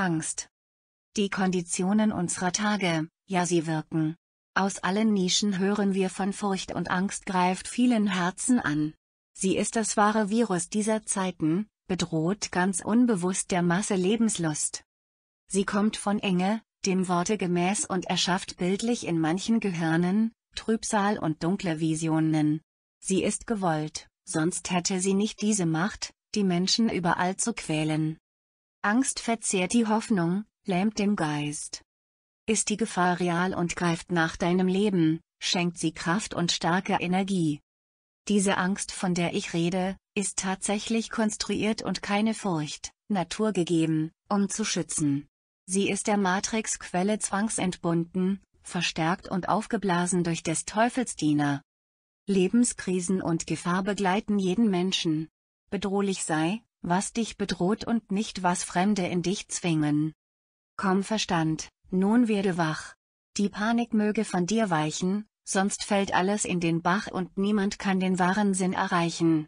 Angst. Die Konditionen unserer Tage, ja sie wirken. Aus allen Nischen hören wir von Furcht und Angst greift vielen Herzen an. Sie ist das wahre Virus dieser Zeiten, bedroht ganz unbewusst der Masse Lebenslust. Sie kommt von Enge, dem Worte gemäß und erschafft bildlich in manchen Gehirnen, Trübsal und dunkle Visionen. Sie ist gewollt, sonst hätte sie nicht diese Macht, die Menschen überall zu quälen. Angst verzehrt die Hoffnung, lähmt den Geist. Ist die Gefahr real und greift nach deinem Leben, schenkt sie Kraft und starke Energie. Diese Angst, von der ich rede, ist tatsächlich konstruiert und keine Furcht, naturgegeben, um zu schützen. Sie ist der Matrixquelle zwangsentbunden, verstärkt und aufgeblasen durch des Teufelsdiener. Lebenskrisen und Gefahr begleiten jeden Menschen. Bedrohlich sei, was dich bedroht und nicht was Fremde in dich zwingen. Komm Verstand, nun werde wach. Die Panik möge von dir weichen, sonst fällt alles in den Bach und niemand kann den wahren Sinn erreichen.